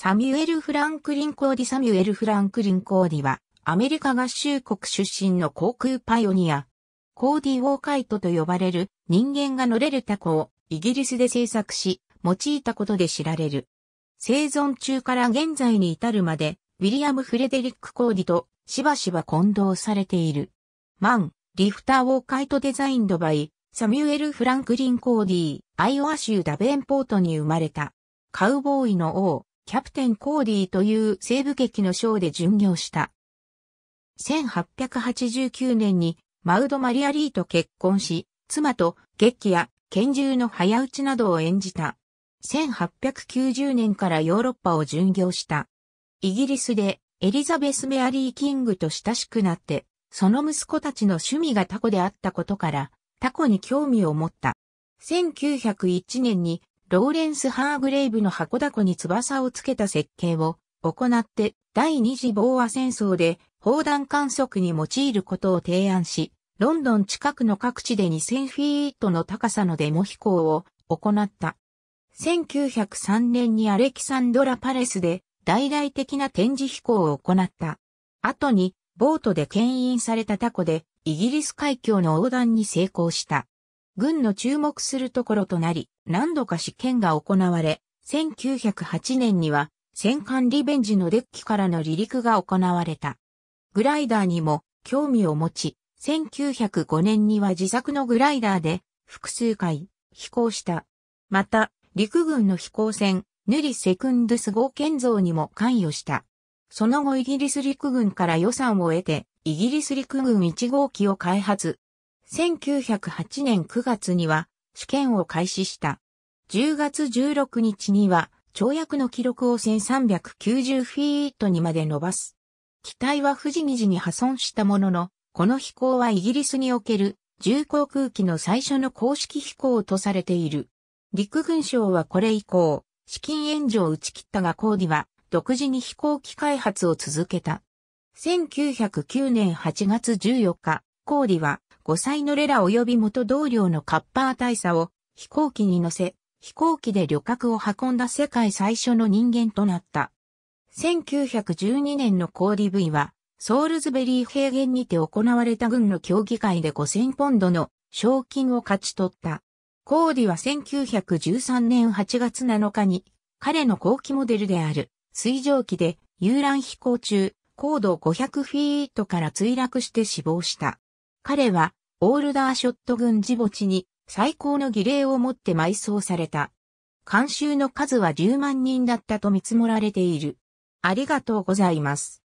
サミュエル・フランクリン・コーディサミュエル・フランクリン・コーディは、アメリカ合衆国出身の航空パイオニア。コーディ・ウォーカイトと呼ばれる人間が乗れるタコをイギリスで製作し、用いたことで知られる。生存中から現在に至るまで、ウィリアム・フレデリック・コーディとしばしば混同されている。マン、リフター・ウォーカイトデザインドバイ、サミュエル・フランクリン・コーディ、アイオワ州ダベンポートに生まれた。カウボーイの王、キャプテンコーディという西部劇のーで巡業した。1889年にマウド・マリア・リーと結婚し、妻と劇や拳銃の早打ちなどを演じた。1890年からヨーロッパを巡業した。イギリスでエリザベス・メアリー・キングと親しくなって、その息子たちの趣味がタコであったことから、タコに興味を持った。1901年にローレンス・ハーグレイブの箱だこに翼をつけた設計を行って第二次ボーア戦争で砲弾観測に用いることを提案し、ロンドン近くの各地で2000フィートの高さのデモ飛行を行った。1903年にアレキサンドラ・パレスで大々的な展示飛行を行った。後にボートで牽引されたタコでイギリス海峡の横断に成功した。軍の注目するところとなり、何度か試験が行われ、1908年には戦艦リベンジのデッキからの離陸が行われた。グライダーにも興味を持ち、1905年には自作のグライダーで複数回飛行した。また、陸軍の飛行船、ヌリ・セクンドゥス号建造にも関与した。その後イギリス陸軍から予算を得て、イギリス陸軍1号機を開発、1908年9月には試験を開始した。10月16日には、跳躍の記録を1390フィートにまで伸ばす。機体は富士二次に破損したものの、この飛行はイギリスにおける重航空機の最初の公式飛行とされている。陸軍省はこれ以降、資金援助を打ち切ったがコーディは独自に飛行機開発を続けた。1909年8月14日、光里は5歳のレラ及び元同僚のカッパー大佐を飛行機に乗せ、飛行機で旅客を運んだ世界最初の人間となった。1912年のコーディ V は、ソールズベリー平原にて行われた軍の協議会で5000ポンドの賞金を勝ち取った。コーディは1913年8月7日に、彼の後期モデルである水蒸気で遊覧飛行中、高度500フィートから墜落して死亡した。彼は、オールダーショット軍地墓地に最高の儀礼をもって埋葬された。監修の数は10万人だったと見積もられている。ありがとうございます。